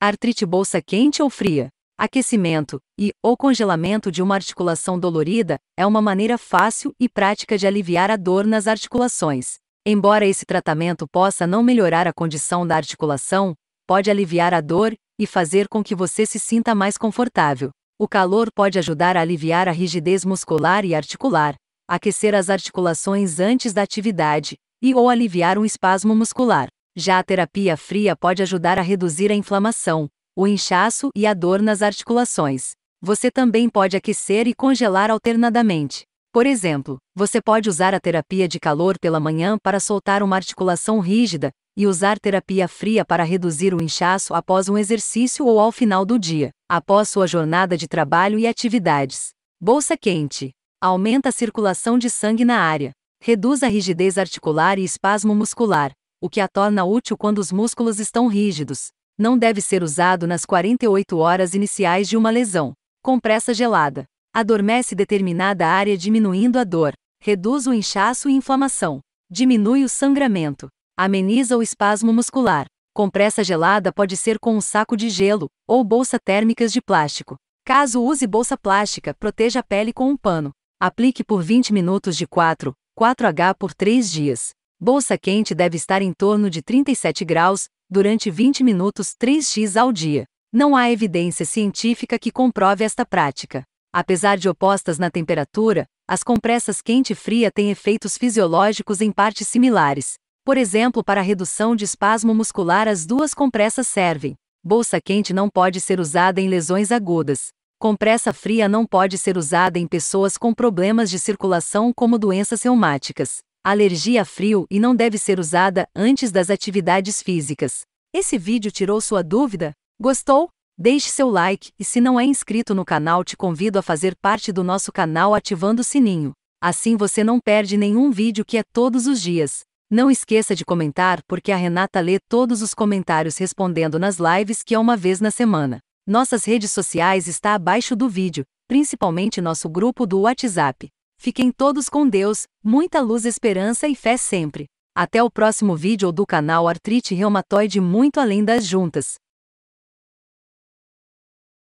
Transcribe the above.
Artrite bolsa quente ou fria, aquecimento e ou congelamento de uma articulação dolorida é uma maneira fácil e prática de aliviar a dor nas articulações. Embora esse tratamento possa não melhorar a condição da articulação, pode aliviar a dor e fazer com que você se sinta mais confortável. O calor pode ajudar a aliviar a rigidez muscular e articular, aquecer as articulações antes da atividade e ou aliviar um espasmo muscular. Já a terapia fria pode ajudar a reduzir a inflamação, o inchaço e a dor nas articulações. Você também pode aquecer e congelar alternadamente. Por exemplo, você pode usar a terapia de calor pela manhã para soltar uma articulação rígida e usar terapia fria para reduzir o inchaço após um exercício ou ao final do dia, após sua jornada de trabalho e atividades. Bolsa quente. Aumenta a circulação de sangue na área. Reduz a rigidez articular e espasmo muscular o que a torna útil quando os músculos estão rígidos. Não deve ser usado nas 48 horas iniciais de uma lesão. Compressa gelada. Adormece determinada área diminuindo a dor. Reduz o inchaço e inflamação. Diminui o sangramento. Ameniza o espasmo muscular. Compressa gelada pode ser com um saco de gelo ou bolsa térmicas de plástico. Caso use bolsa plástica, proteja a pele com um pano. Aplique por 20 minutos de 4, 4H por 3 dias. Bolsa quente deve estar em torno de 37 graus durante 20 minutos 3x ao dia. Não há evidência científica que comprove esta prática. Apesar de opostas na temperatura, as compressas quente e fria têm efeitos fisiológicos em partes similares. Por exemplo, para a redução de espasmo muscular, as duas compressas servem. Bolsa quente não pode ser usada em lesões agudas. Compressa fria não pode ser usada em pessoas com problemas de circulação, como doenças reumáticas alergia a frio e não deve ser usada antes das atividades físicas. Esse vídeo tirou sua dúvida? Gostou? Deixe seu like e se não é inscrito no canal te convido a fazer parte do nosso canal ativando o sininho. Assim você não perde nenhum vídeo que é todos os dias. Não esqueça de comentar porque a Renata lê todos os comentários respondendo nas lives que é uma vez na semana. Nossas redes sociais está abaixo do vídeo, principalmente nosso grupo do WhatsApp. Fiquem todos com Deus, muita luz, esperança e fé sempre. Até o próximo vídeo do canal Artrite Reumatoide Muito Além das Juntas.